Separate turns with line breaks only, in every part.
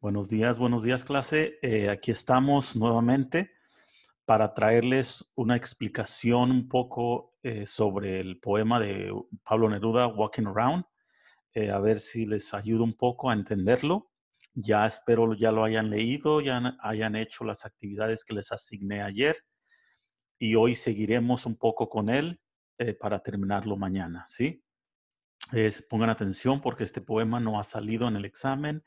Buenos días, buenos días clase. Eh, aquí estamos nuevamente para traerles una explicación un poco eh, sobre el poema de Pablo Neruda, Walking Around. Eh, a ver si les ayuda un poco a entenderlo. Ya espero ya lo hayan leído, ya hayan hecho las actividades que les asigné ayer y hoy seguiremos un poco con él para terminarlo mañana, ¿sí? Es, pongan atención porque este poema no ha salido en el examen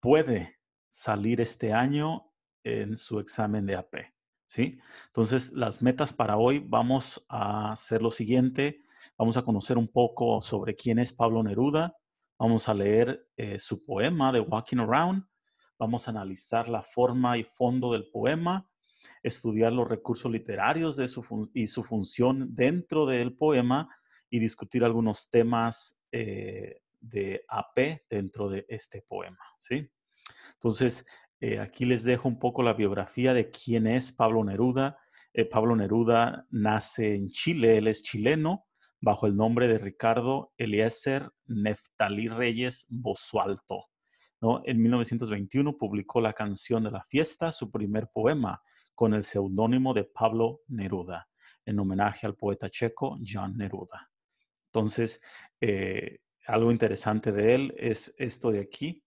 puede salir este año en su examen de AP. ¿sí? Entonces, las metas para hoy vamos a hacer lo siguiente. Vamos a conocer un poco sobre quién es Pablo Neruda. Vamos a leer eh, su poema de Walking Around. Vamos a analizar la forma y fondo del poema, estudiar los recursos literarios de su y su función dentro del poema y discutir algunos temas eh, de AP dentro de este poema. ¿sí? Entonces, eh, aquí les dejo un poco la biografía de quién es Pablo Neruda. Eh, Pablo Neruda nace en Chile, él es chileno, bajo el nombre de Ricardo Eliezer Neftalí Reyes Bosualto. ¿no? En 1921 publicó La canción de la fiesta, su primer poema, con el seudónimo de Pablo Neruda, en homenaje al poeta checo Jan Neruda. Entonces, eh, algo interesante de él es esto de aquí,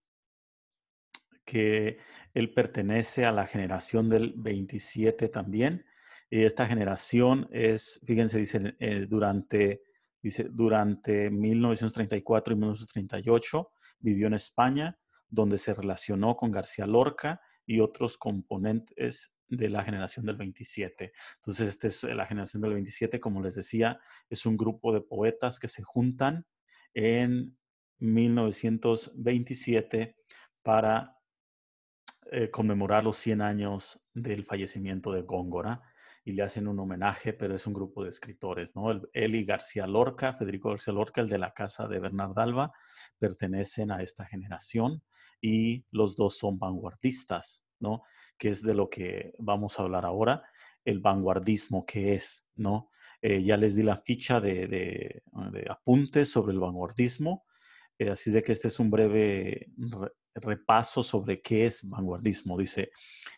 que él pertenece a la generación del 27 también. Y esta generación es, fíjense, dice, eh, durante, dice, durante 1934 y 1938 vivió en España, donde se relacionó con García Lorca y otros componentes de la generación del 27. Entonces, esta es eh, la generación del 27, como les decía, es un grupo de poetas que se juntan en 1927 para eh, conmemorar los 100 años del fallecimiento de Góngora y le hacen un homenaje, pero es un grupo de escritores, ¿no? El, Eli García Lorca, Federico García Lorca, el de la casa de Bernard Alba, pertenecen a esta generación y los dos son vanguardistas, ¿no? Que es de lo que vamos a hablar ahora, el vanguardismo que es, ¿no? Eh, ya les di la ficha de, ah, apuntes sobre el vanguardismo, eh, así de que este es un breve repaso sobre qué es vanguardismo. Dice,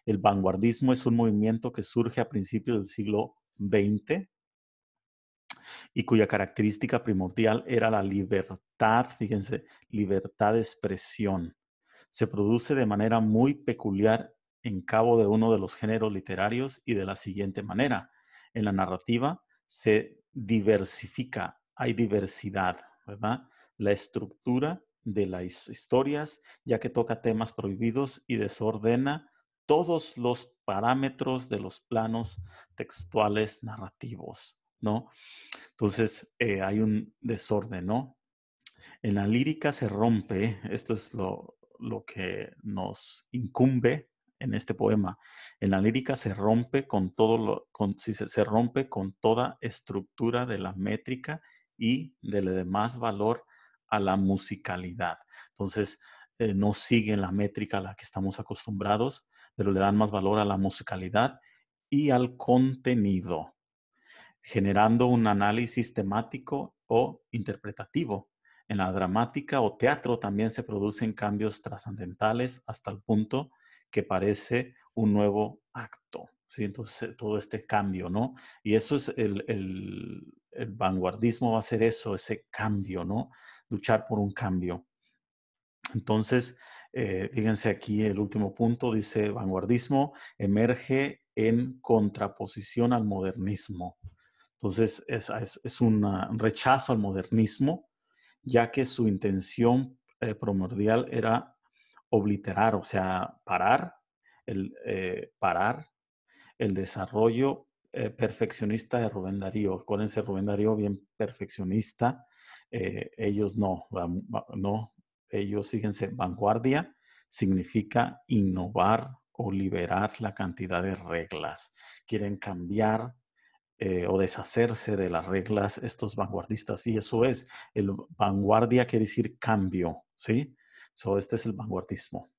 el vanguardismo es un movimiento que surge a principios del siglo XX y cuya característica primordial era la libertad, fíjense, libertad de expresión. Se produce de manera muy peculiar en cabo de uno de los géneros literarios y de la siguiente manera. En la narrativa, se diversifica, hay diversidad, ¿verdad? La estructura de las historias, ya que toca temas prohibidos y desordena todos los parámetros de los planos textuales narrativos, ¿no? Entonces, eh, hay un desorden, ¿no? En la lírica se rompe, esto es lo que nos incumbe, en este poema. En la lírica se rompe con todo si se, rompe con toda estructura de la métrica y le da más valor a la musicalidad. Entonces, eh, no siguen la métrica a la que estamos acostumbrados, pero le dan más valor a la musicalidad y al contenido, generando un análisis temático o interpretativo. En la dramática o teatro también se producen cambios trascendentales hasta el punto que parece un nuevo acto. ¿sí? Entonces, todo este cambio, ¿no? Y eso es el, vanguardismo, va a ser eso, ese cambio, ¿no? Luchar por un cambio. Entonces, eh, fíjense aquí el último punto, dice, vanguardismo emerge en contraposición al modernismo. Entonces, es, un rechazo al modernismo, ya que su intención eh, primordial era obliterar, o sea, parar, el, eh, parar el desarrollo eh, perfeccionista de Rubén Darío. Acuérdense, Rubén Darío bien perfeccionista, eh, ellos no, no, ellos, fíjense, vanguardia significa innovar o liberar la cantidad de reglas. Quieren cambiar o deshacerse de las reglas estos vanguardistas. Y eso es, el vanguardia quiere decir cambio, ¿sí? So, este es el vanguardismo.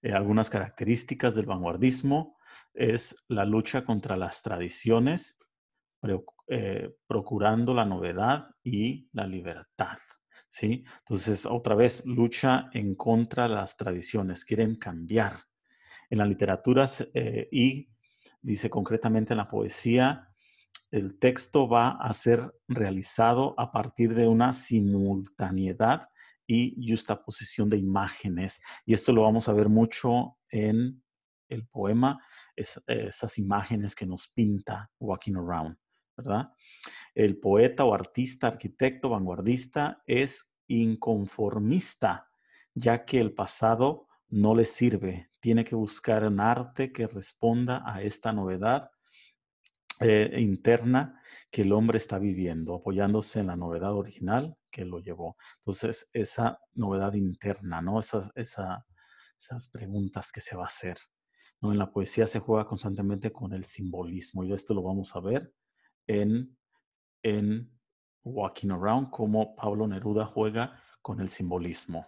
Eh, algunas características del vanguardismo es la lucha contra las tradiciones, eh, procurando la novedad y la libertad. ¿sí? Entonces, otra vez, lucha en contra de las tradiciones, quieren cambiar. En la literatura eh, y, dice concretamente en la poesía, el texto va a ser realizado a partir de una simultaneidad y justaposición de imágenes. Y esto lo vamos a ver mucho en el poema, esas imágenes que nos pinta Walking Around, ¿verdad? El poeta o artista, arquitecto, vanguardista es inconformista, ya que el pasado no le sirve. Tiene que buscar un arte que responda a esta novedad eh, interna que el hombre está viviendo, apoyándose en la novedad original que lo llevó. Entonces, esa novedad interna, ¿no? Esas, esas preguntas que se va a hacer. ¿no? En la poesía se juega constantemente con el simbolismo y esto lo vamos a ver en, en Walking Around, cómo Pablo Neruda juega con el simbolismo.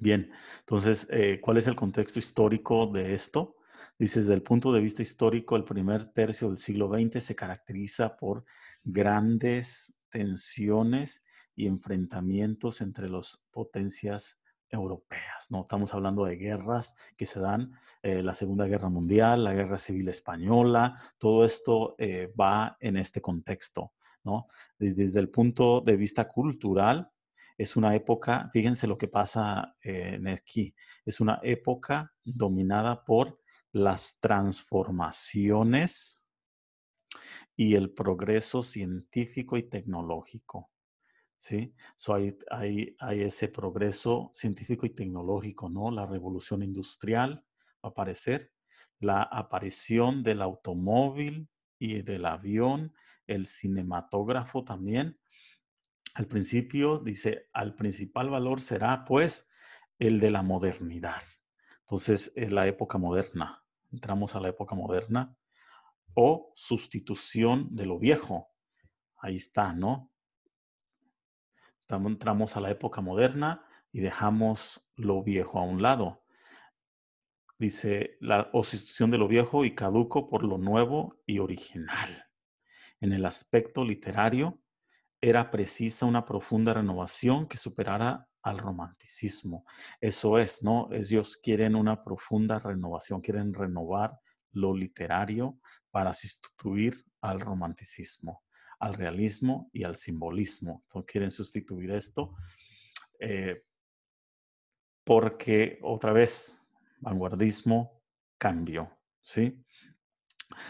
Bien, entonces, eh, ¿cuál es el contexto histórico de esto? Dice, desde el punto de vista histórico, el primer tercio del siglo XX se caracteriza por grandes tensiones y enfrentamientos entre las potencias europeas. ¿no? Estamos hablando de guerras que se dan, eh, la Segunda Guerra Mundial, la Guerra Civil Española, todo esto eh, va en este contexto. ¿no? Desde, el punto de vista cultural, es una época, fíjense lo que pasa eh, en aquí, es una época dominada por las transformaciones y el progreso científico y tecnológico. ¿Sí? So hay, ese progreso científico y tecnológico, ¿no? La revolución industrial va a aparecer, la aparición del automóvil y del avión, el cinematógrafo también. Al principio dice, al principal valor será pues el de la modernidad. Entonces, la época moderna entramos a la época moderna, o sustitución de lo viejo. Ahí está, ¿no? Entramos a la época moderna y dejamos lo viejo a un lado. Dice, la sustitución de lo viejo y caduco por lo nuevo y original. En el aspecto literario, era precisa una profunda renovación que superara al romanticismo. Eso es, ¿no? Ellos quieren una profunda renovación, quieren renovar lo literario para sustituir al romanticismo, al realismo y al simbolismo. Entonces, quieren sustituir esto eh, porque, otra vez, vanguardismo, cambio, ¿sí?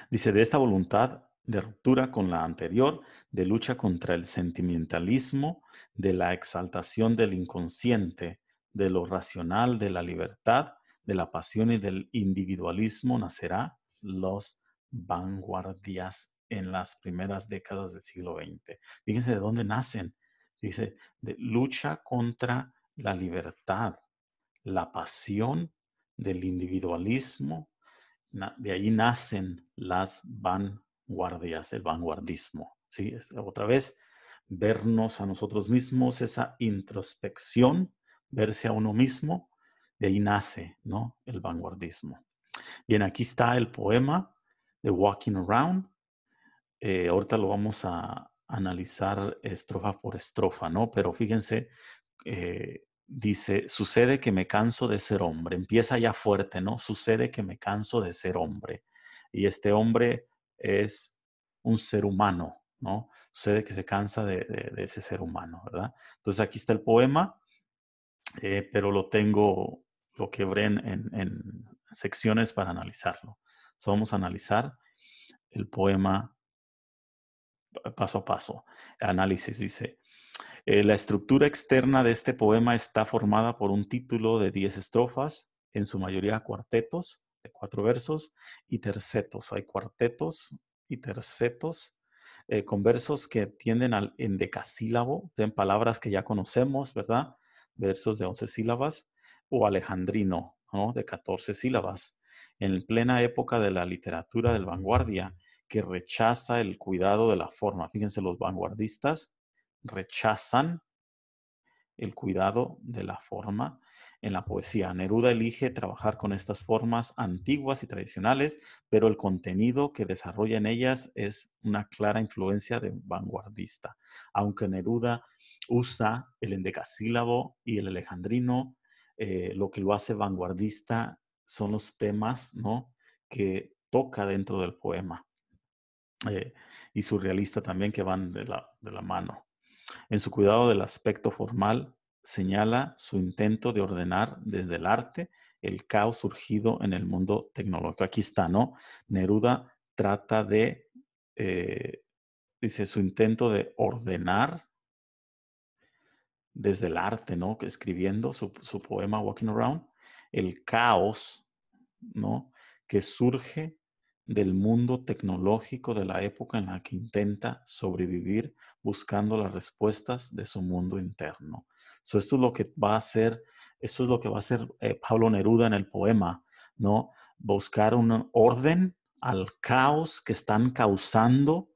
Dice, de esta voluntad de ruptura con la anterior, de lucha contra el sentimentalismo, de la exaltación del inconsciente, de lo racional, de la libertad, de la pasión y del individualismo nacerá los vanguardias en las primeras décadas del siglo XX. Fíjense de dónde nacen. Dice, de lucha contra la libertad, la pasión del individualismo. De ahí nacen las Vanguardias guardias, el vanguardismo. ¿sí? otra vez, vernos a nosotros mismos, esa introspección, verse a uno mismo, de ahí nace ¿no? el vanguardismo. Bien, aquí está el poema de Walking Around. Eh, ahorita lo vamos a analizar estrofa por estrofa, ¿no? Pero fíjense, eh, dice, sucede que me canso de ser hombre. Empieza ya fuerte, ¿no? Sucede que me canso de ser hombre. Y este hombre es un ser humano, ¿no? Sucede que se cansa de, ese ser humano, ¿verdad? Entonces aquí está el poema, eh, pero lo tengo, lo quebré en, secciones para analizarlo. vamos a analizar el poema paso a paso. Análisis dice, eh, la estructura externa de este poema está formada por un título de 10 estrofas, en su mayoría cuartetos, cuatro versos y tercetos. Hay cuartetos y tercetos eh, con versos que tienden al endecasílabo, en palabras que ya conocemos, ¿verdad? Versos de once sílabas o alejandrino, ¿no? De catorce sílabas. En plena época de la literatura del vanguardia, que rechaza el cuidado de la forma. Fíjense, los vanguardistas rechazan el cuidado de la forma en la poesía. Neruda elige trabajar con estas formas antiguas y tradicionales, pero el contenido que desarrolla en ellas es una clara influencia de vanguardista. Aunque Neruda usa el endecasílabo y el alejandrino, eh, lo que lo hace vanguardista son los temas ¿no? que toca dentro del poema. Eh, y surrealista también que van de la, de la mano. En su cuidado del aspecto formal, señala su intento de ordenar desde el arte el caos surgido en el mundo tecnológico. Aquí está, ¿no? Neruda trata de, eh, dice, su intento de ordenar desde el arte, ¿no? Escribiendo su, su poema Walking Around, el caos, ¿no? Que surge del mundo tecnológico de la época en la que intenta sobrevivir buscando las respuestas de su mundo interno. So, esto es lo que va a hacer, eso es lo que va a hacer eh, Pablo Neruda en el poema, ¿no? Buscar un orden al caos que están causando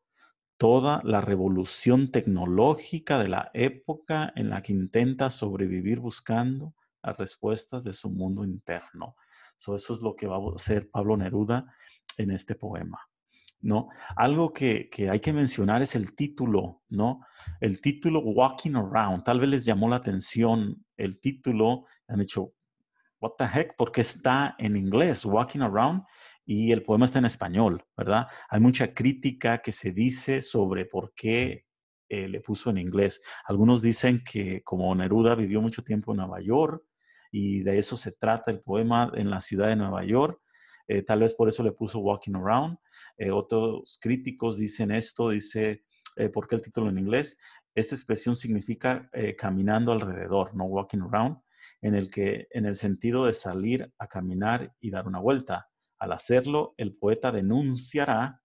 toda la revolución tecnológica de la época en la que intenta sobrevivir buscando las respuestas de su mundo interno. eso es lo que va a hacer Pablo Neruda en este poema. ¿no? Algo que, hay que mencionar es el título, ¿no? El título Walking Around, tal vez les llamó la atención el título, han dicho, what the heck, porque está en inglés, Walking Around, y el poema está en español, ¿verdad? Hay mucha crítica que se dice sobre por qué eh, le puso en inglés. Algunos dicen que como Neruda vivió mucho tiempo en Nueva York, y de eso se trata el poema en la ciudad de Nueva York, eh, tal vez por eso le puso Walking Around. Eh, otros críticos dicen esto, dice, eh, ¿por qué el título en inglés? Esta expresión significa caminando alrededor, no walking around, en el, que, en el sentido de salir a caminar y dar una vuelta. Al hacerlo, el poeta denunciará,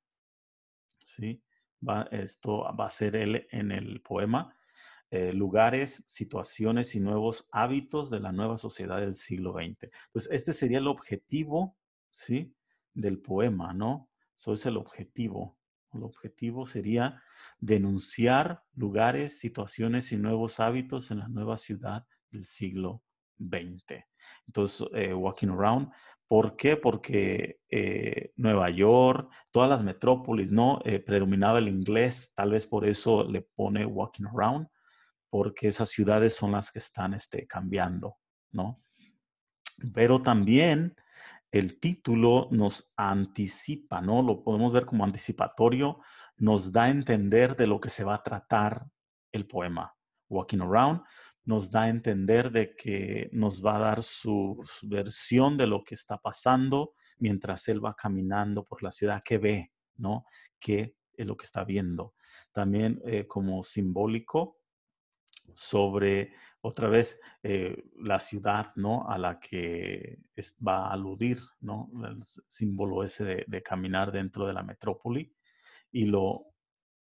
¿sí? esto va a ser él en el poema, lugares, situaciones y nuevos hábitos de la nueva sociedad del siglo XX. Entonces, este sería el objetivo ¿sí? Del poema, ¿no? Eso es el objetivo. El objetivo sería denunciar lugares, situaciones y nuevos hábitos en la nueva ciudad del siglo XX. Entonces, eh, Walking Around, ¿por qué? Porque eh, Nueva York, todas las metrópolis, ¿no? Eh, predominaba el inglés, tal vez por eso le pone Walking Around, porque esas ciudades son las que están este, cambiando, ¿no? Pero también el título nos anticipa, ¿no? Lo podemos ver como anticipatorio, nos da a entender de lo que se va a tratar el poema. Walking Around nos da a entender de que nos va a dar su, versión de lo que está pasando mientras él va caminando por la ciudad, qué ve, ¿no? ¿Qué es lo que está viendo? También eh, como simbólico, sobre otra vez eh, la ciudad ¿no? a la que va a aludir ¿no? el símbolo ese de, caminar dentro de la metrópoli y lo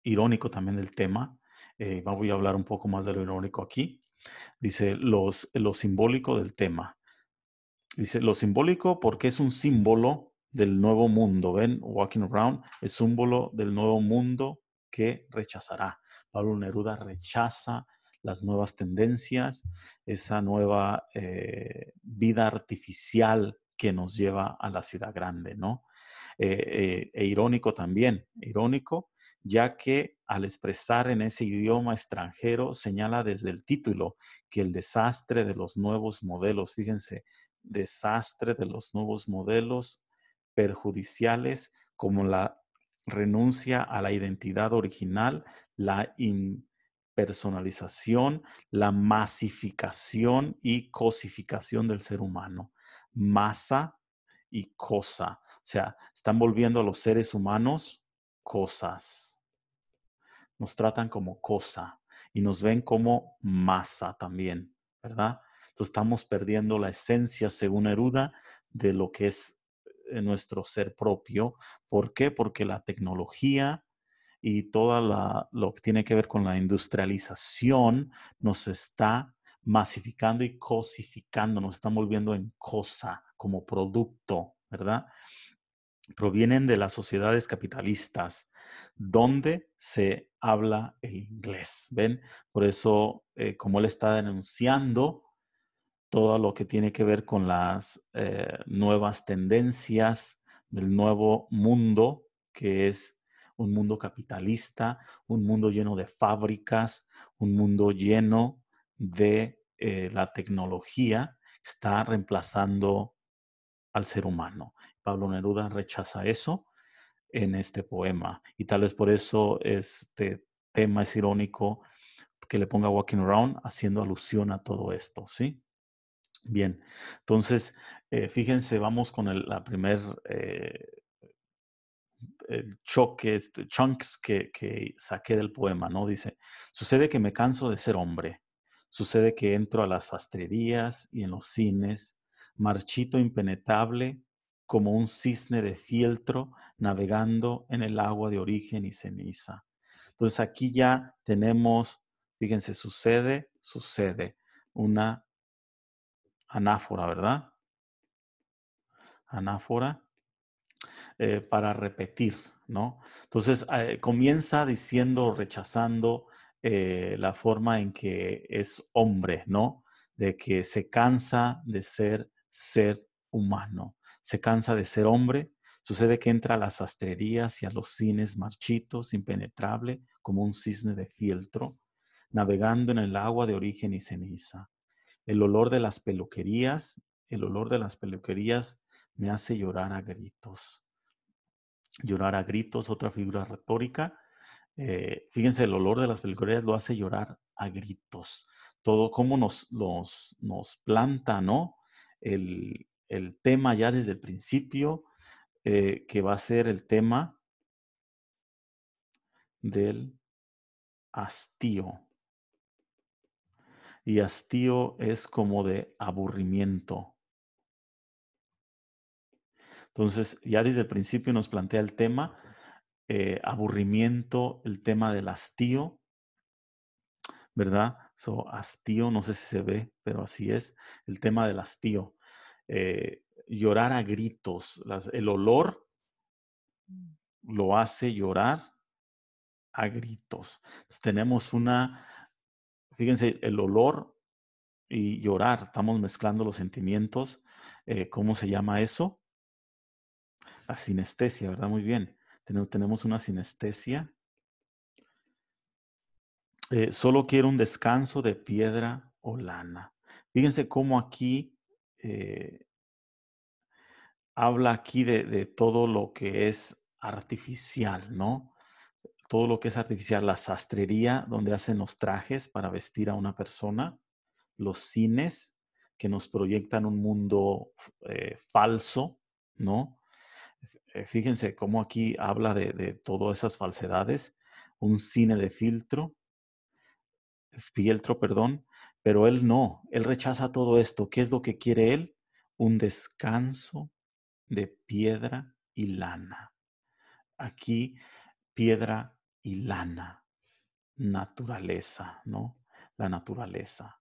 irónico también del tema. Eh, voy a hablar un poco más de lo irónico aquí. Dice lo simbólico del tema. Dice lo simbólico porque es un símbolo del nuevo mundo. Ven, Walking Around es símbolo del nuevo mundo que rechazará. Pablo Neruda rechaza las nuevas tendencias, esa nueva eh, vida artificial que nos lleva a la ciudad grande, ¿no? Eh, eh, e irónico también, irónico, ya que al expresar en ese idioma extranjero señala desde el título que el desastre de los nuevos modelos, fíjense, desastre de los nuevos modelos perjudiciales como la renuncia a la identidad original, la personalización, la masificación y cosificación del ser humano. Masa y cosa. O sea, están volviendo a los seres humanos cosas. Nos tratan como cosa y nos ven como masa también, ¿verdad? Entonces estamos perdiendo la esencia, según Heruda, de lo que es eh, nuestro ser propio. ¿Por qué? Porque la tecnología, y todo lo que tiene que ver con la industrialización nos está masificando y cosificando, nos está volviendo en cosa, como producto, ¿verdad? Provienen de las sociedades capitalistas donde se habla el inglés, ¿ven? Por eso, eh, como él está denunciando todo lo que tiene que ver con las eh, nuevas tendencias del nuevo mundo, que es un mundo capitalista, un mundo lleno de fábricas, un mundo lleno de eh, la tecnología, está reemplazando al ser humano. Pablo Neruda rechaza eso en este poema y tal vez por eso este tema es irónico que le ponga Walking Around haciendo alusión a todo esto, ¿sí? Bien, entonces, eh, fíjense, vamos con la primer eh, el choque, este, chunks que, que saqué del poema, ¿no? Dice, sucede que me canso de ser hombre, sucede que entro a las sastrerías y en los cines, marchito impenetrable como un cisne de fieltro navegando en el agua de origen y ceniza. Entonces aquí ya tenemos, fíjense, sucede, sucede, una anáfora, ¿verdad? Anáfora eh, para repetir, ¿no? Entonces, eh, comienza diciendo, rechazando eh, la forma en que es hombre, ¿no? De que se cansa de ser ser humano, se cansa de ser hombre. Sucede que entra a las astrerías y a los cines marchitos, impenetrable, como un cisne de fieltro, navegando en el agua de origen y ceniza. El olor de las peluquerías, el olor de las peluquerías me hace llorar a gritos. Llorar a gritos, otra figura retórica. Eh, fíjense, el olor de las peluquerías lo hace llorar a gritos. Todo cómo nos, nos planta, ¿no? El, tema ya desde el principio, eh, que va a ser el tema del hastío. Y hastío es como de aburrimiento. Entonces, ya desde el principio nos plantea el tema eh, aburrimiento, el tema del hastío, ¿verdad? So, hastío, no sé si se ve, pero así es, el tema del hastío. Eh, llorar a gritos, el olor mm. lo hace llorar a gritos. tenemos una, fíjense, el olor y llorar, estamos mezclando los sentimientos, eh, ¿cómo se llama eso? sinestesia, ¿verdad? Muy bien. Tenemos una sinestesia. Eh, solo quiero un descanso de piedra o lana. Fíjense cómo aquí eh, habla aquí de, todo lo que es artificial, ¿no? Todo lo que es artificial, la sastrería donde hacen los trajes para vestir a una persona, los cines que nos proyectan un mundo eh, falso, ¿no? Eh, fíjense cómo aquí habla de, todas esas falsedades, un cine de filtro, Fieltro, perdón, pero él no, él rechaza todo esto. ¿Qué es lo que quiere él? Un descanso de piedra y lana. Aquí, piedra y lana, naturaleza, ¿no? La naturaleza.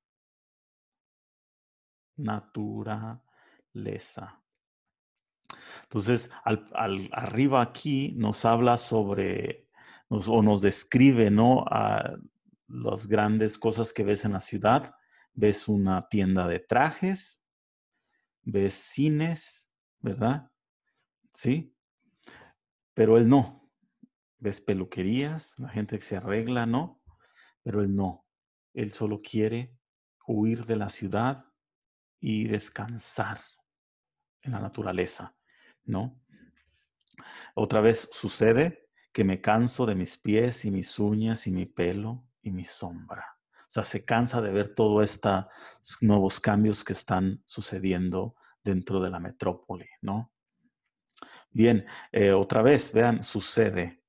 Naturaleza. Entonces, al, arriba aquí nos habla sobre, o nos describe, ¿no? A las grandes cosas que ves en la ciudad. Ves una tienda de trajes, ves cines, ¿verdad? Sí. Pero él no. Ves peluquerías, la gente que se arregla, ¿no? Pero él no. Él solo quiere huir de la ciudad y descansar en la naturaleza. ¿no? Otra vez sucede que me canso de mis pies y mis uñas y mi pelo y mi sombra. O sea, se cansa de ver todos estos nuevos cambios que están sucediendo dentro de la metrópoli, ¿no? Bien, eh, otra vez, vean, sucede,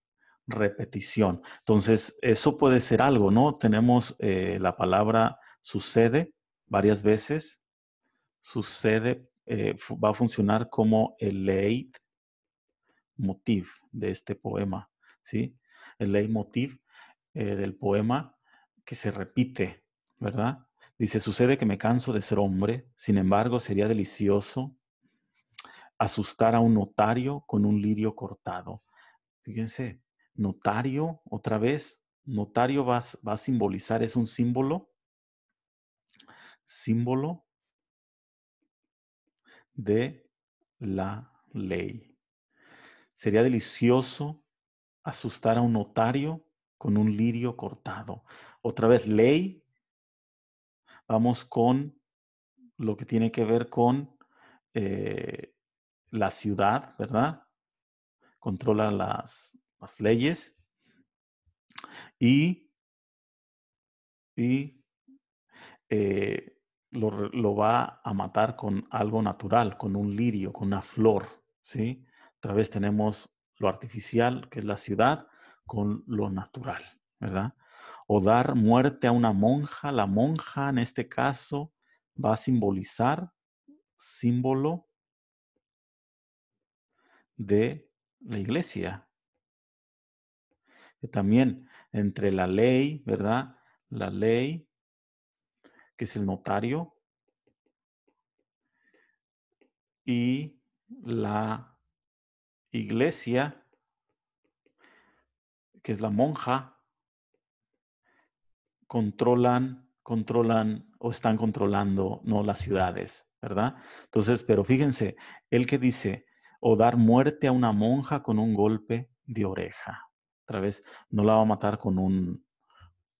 repetición. Entonces, eso puede ser algo, ¿no? Tenemos eh, la palabra sucede varias veces, sucede eh, va a funcionar como el leitmotiv de este poema, ¿sí? El leitmotiv eh, del poema que se repite, ¿verdad? Dice, sucede que me canso de ser hombre, sin embargo sería delicioso asustar a un notario con un lirio cortado. Fíjense, notario, otra vez, notario va, va a simbolizar, es un símbolo, símbolo de la ley. Sería delicioso asustar a un notario con un lirio cortado. Otra vez, ley. Vamos con lo que tiene que ver con eh, la ciudad, ¿verdad? Controla las, las leyes. Y, y eh, lo, va a matar con algo natural, con un lirio, con una flor, ¿sí? Otra vez tenemos lo artificial, que es la ciudad, con lo natural, ¿verdad? O dar muerte a una monja, la monja en este caso va a simbolizar símbolo de la iglesia. también entre la ley, ¿verdad? La ley que es el notario, y la iglesia, que es la monja, controlan, controlan o están controlando no las ciudades, ¿verdad? Entonces, pero fíjense, el que dice o dar muerte a una monja con un golpe de oreja. Otra vez, no la va a matar con un,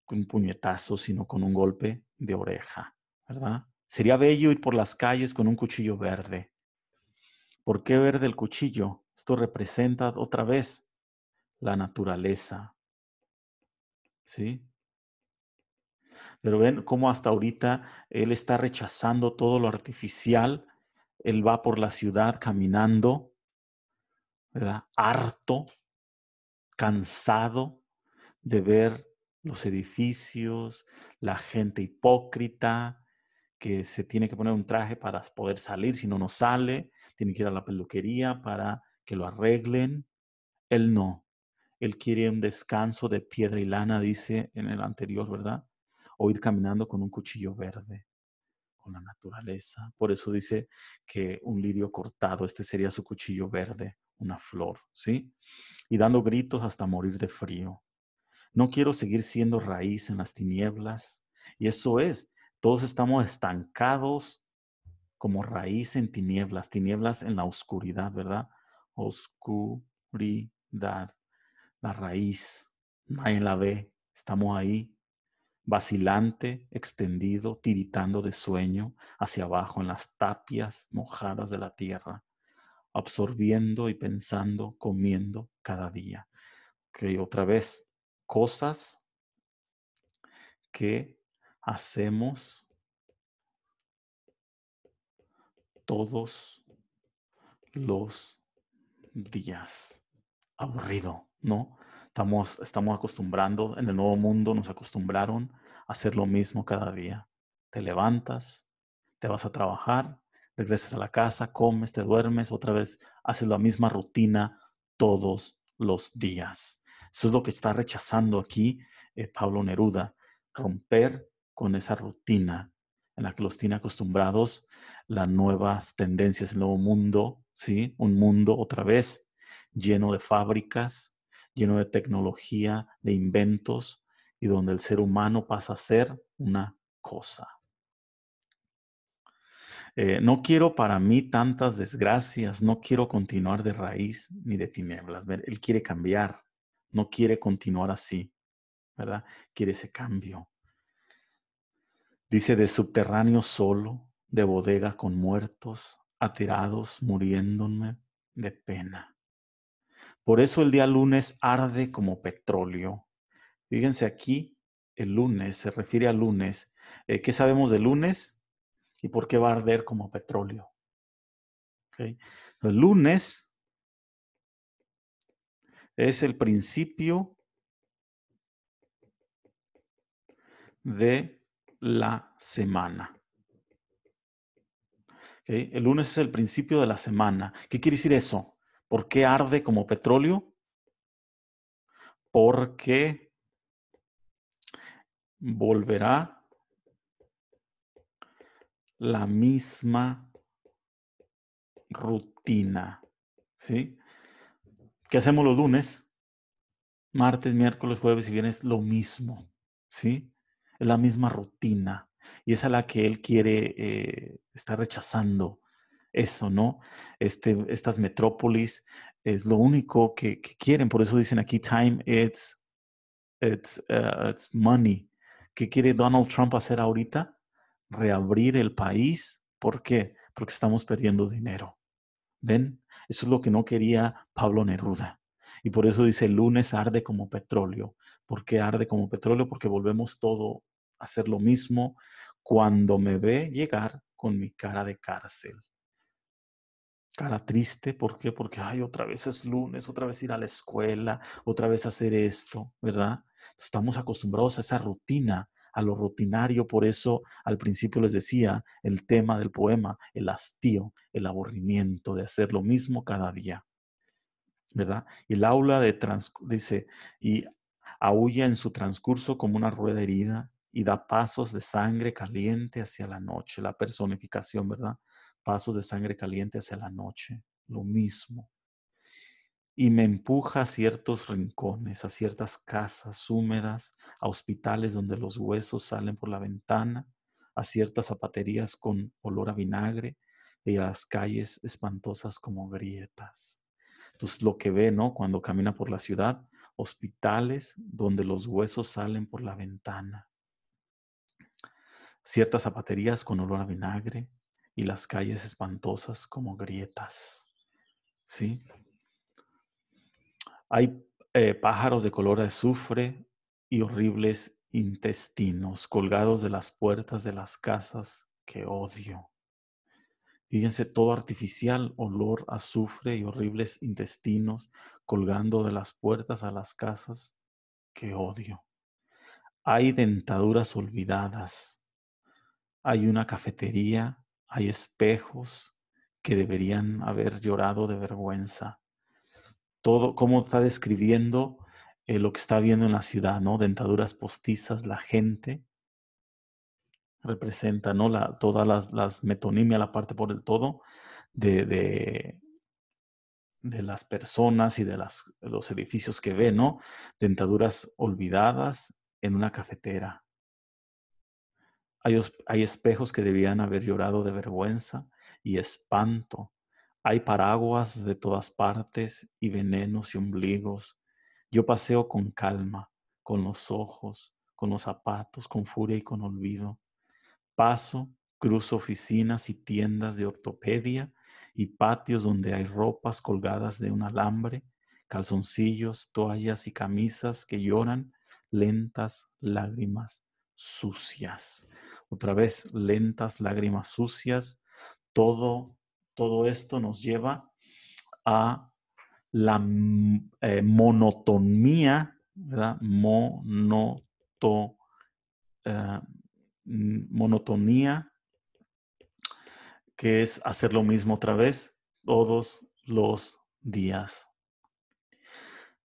con un puñetazo, sino con un golpe de oreja, ¿verdad? Sería bello ir por las calles con un cuchillo verde. ¿Por qué verde el cuchillo? Esto representa otra vez la naturaleza. ¿Sí? Pero ven cómo hasta ahorita él está rechazando todo lo artificial. Él va por la ciudad caminando, ¿verdad? Harto, cansado de ver los edificios, la gente hipócrita que se tiene que poner un traje para poder salir, si no, no sale, tiene que ir a la peluquería para que lo arreglen. Él no. Él quiere un descanso de piedra y lana, dice en el anterior, ¿verdad? O ir caminando con un cuchillo verde, con la naturaleza. Por eso dice que un lirio cortado, este sería su cuchillo verde, una flor, ¿sí? Y dando gritos hasta morir de frío. No quiero seguir siendo raíz en las tinieblas. Y eso es, todos estamos estancados como raíz en tinieblas, tinieblas en la oscuridad, ¿verdad? Oscuridad, la raíz, nadie la ve, estamos ahí, vacilante, extendido, tiritando de sueño hacia abajo en las tapias mojadas de la tierra, absorbiendo y pensando, comiendo cada día. Ok, otra vez, cosas que hacemos todos los días. Aburrido, ¿no? Estamos, acostumbrando, en el nuevo mundo nos acostumbraron a hacer lo mismo cada día. Te levantas, te vas a trabajar, regresas a la casa, comes, te duermes, otra vez haces la misma rutina todos los días. Eso es lo que está rechazando aquí eh, Pablo Neruda, ah. romper con esa rutina en la que los tiene acostumbrados las nuevas tendencias, el nuevo mundo, ¿sí? Un mundo otra vez lleno de fábricas, lleno de tecnología, de inventos, y donde el ser humano pasa a ser una cosa. Eh, no quiero para mí tantas desgracias, no quiero continuar de raíz ni de tinieblas. Él quiere cambiar no quiere continuar así, ¿verdad? Quiere ese cambio. Dice, de subterráneo solo, de bodega con muertos, atirados, muriéndome de pena. Por eso el día lunes arde como petróleo. Fíjense aquí, el lunes se refiere a lunes. Eh, ¿Qué sabemos de lunes? ¿Y por qué va a arder como petróleo? El lunes es el principio de la semana. El lunes es el principio de la semana. ¿Qué quiere decir eso? ¿Por qué arde como petróleo? Porque volverá la misma rutina. ¿Sí? ¿Qué hacemos los lunes? Martes, miércoles, jueves y viernes, lo mismo, ¿sí? Es la misma rutina y es a la que él quiere, eh, estar está rechazando eso, ¿no? Este, estas metrópolis es lo único que, quieren, por eso dicen aquí time, it's, it's, uh, it's money. ¿Qué quiere Donald Trump hacer ahorita? Reabrir el país. ¿Por qué? Porque estamos perdiendo dinero. ¿Ven? Eso es lo que no quería Pablo Neruda. Y por eso dice, lunes arde como petróleo. ¿Por qué arde como petróleo? Porque volvemos todo a hacer lo mismo cuando me ve llegar con mi cara de cárcel. Cara triste, ¿por qué? Porque, ay, otra vez es lunes, otra vez ir a la escuela, otra vez hacer esto, ¿verdad? Estamos acostumbrados a esa rutina a lo rutinario. Por eso al principio les decía el tema del poema, el hastío, el aburrimiento de hacer lo mismo cada día. ¿Verdad? Y el aula de trans dice, y aúlla en su transcurso como una rueda herida y da pasos de sangre caliente hacia la noche, la personificación, ¿verdad? Pasos de sangre caliente hacia la noche, lo mismo y me empuja a ciertos rincones, a ciertas casas húmedas, a hospitales donde los huesos salen por la ventana, a ciertas zapaterías con olor a vinagre y a las calles espantosas como grietas. Entonces lo que ve, ¿no? Cuando camina por la ciudad, hospitales donde los huesos salen por la ventana, ciertas zapaterías con olor a vinagre y las calles espantosas como grietas. ¿Sí? Hay eh, pájaros de color azufre y horribles intestinos colgados de las puertas de las casas que odio. Fíjense, todo artificial, olor, azufre y horribles intestinos colgando de las puertas a las casas que odio. Hay dentaduras olvidadas. Hay una cafetería, hay espejos que deberían haber llorado de vergüenza todo, cómo está describiendo eh, lo que está viendo en la ciudad, ¿no? Dentaduras postizas, la gente representa, ¿no? La, todas las, metonimias, metonimia, la parte por el todo de, las personas y de las, los edificios que ve, ¿no? Dentaduras olvidadas en una cafetera. hay espejos que debían haber llorado de vergüenza y espanto hay paraguas de todas partes y venenos y ombligos. Yo paseo con calma, con los ojos, con los zapatos, con furia y con olvido. Paso, cruzo oficinas y tiendas de ortopedia y patios donde hay ropas colgadas de un alambre, calzoncillos, toallas y camisas que lloran lentas lágrimas sucias. Otra vez, lentas lágrimas sucias, todo todo esto nos lleva a la mm, eh, monotonía, ¿verdad? Eh, mm, monotonía, que es hacer lo mismo otra vez todos los días.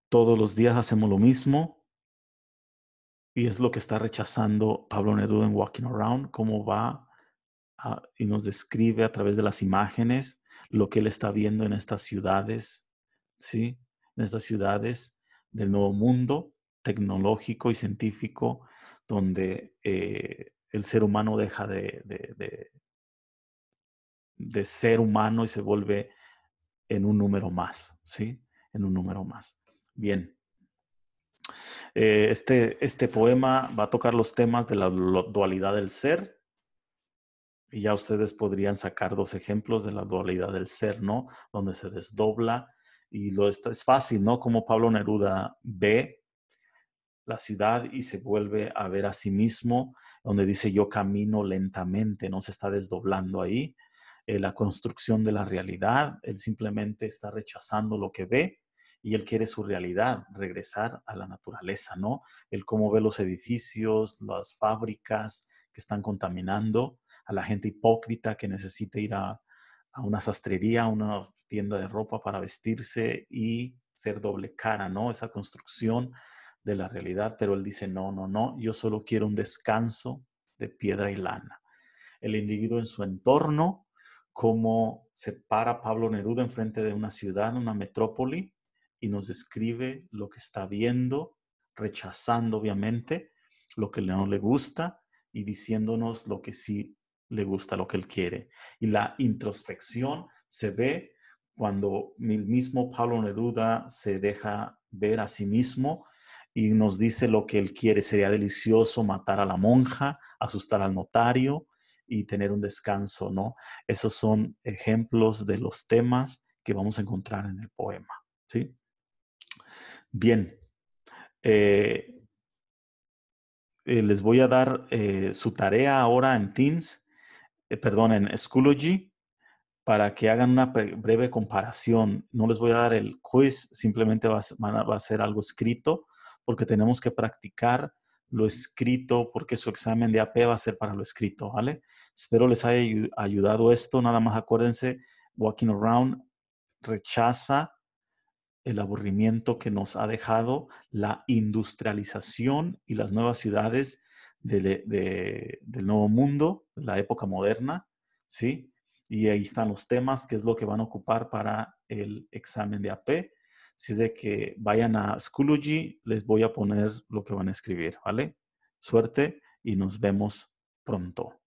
Todos los días hacemos lo mismo y es lo que está rechazando Pablo Neruda en Walking Around, cómo va y nos describe a través de las imágenes lo que él está viendo en estas ciudades, ¿sí? En estas ciudades del nuevo mundo tecnológico y científico donde eh, el ser humano deja de, ser humano y se vuelve en un número más, ¿sí? En un número más. Bien. Eh, este, este poema va a tocar los temas de la dualidad del ser, y ya ustedes podrían sacar dos ejemplos de la dualidad del ser, ¿no? Donde se desdobla y lo es fácil, ¿no? Como Pablo Neruda ve la ciudad y se vuelve a ver a sí mismo, donde dice yo camino lentamente, no se está desdoblando ahí. Eh, la construcción de la realidad, él simplemente está rechazando lo que ve y él quiere su realidad, regresar a la naturaleza, ¿no? Él cómo ve los edificios, las fábricas que están contaminando, a la gente hipócrita que necesita ir a, a una sastrería, a una tienda de ropa para vestirse y ser doble cara, ¿no? Esa construcción de la realidad, pero él dice, no, no, no, yo solo quiero un descanso de piedra y lana. El individuo en su entorno, como se para Pablo Neruda enfrente de una ciudad, una metrópoli, y nos describe lo que está viendo, rechazando obviamente lo que no le gusta y diciéndonos lo que sí le gusta, lo que él quiere. Y la introspección se ve cuando el mismo Pablo Neruda se deja ver a sí mismo y nos dice lo que él quiere. Sería delicioso matar a la monja, asustar al notario y tener un descanso, ¿no? Esos son ejemplos de los temas que vamos a encontrar en el poema, ¿sí? Bien. Eh, eh, les voy a dar eh, su tarea ahora en Teams eh, perdón, en Schoology para que hagan una breve comparación. No les voy a dar el quiz, simplemente va a ser algo escrito porque tenemos que practicar lo escrito porque su examen de AP va a ser para lo escrito, ¿vale? Espero les haya ayudado esto. Nada más acuérdense, Walking Around rechaza el aburrimiento que nos ha dejado la industrialización y las nuevas ciudades del nuevo mundo, la época moderna, ¿sí? Y ahí están los temas, que es lo que van a ocupar para el examen de AP. Si es de que vayan a Schoology, les voy a poner lo que van a escribir, ¿vale? Suerte y nos vemos pronto.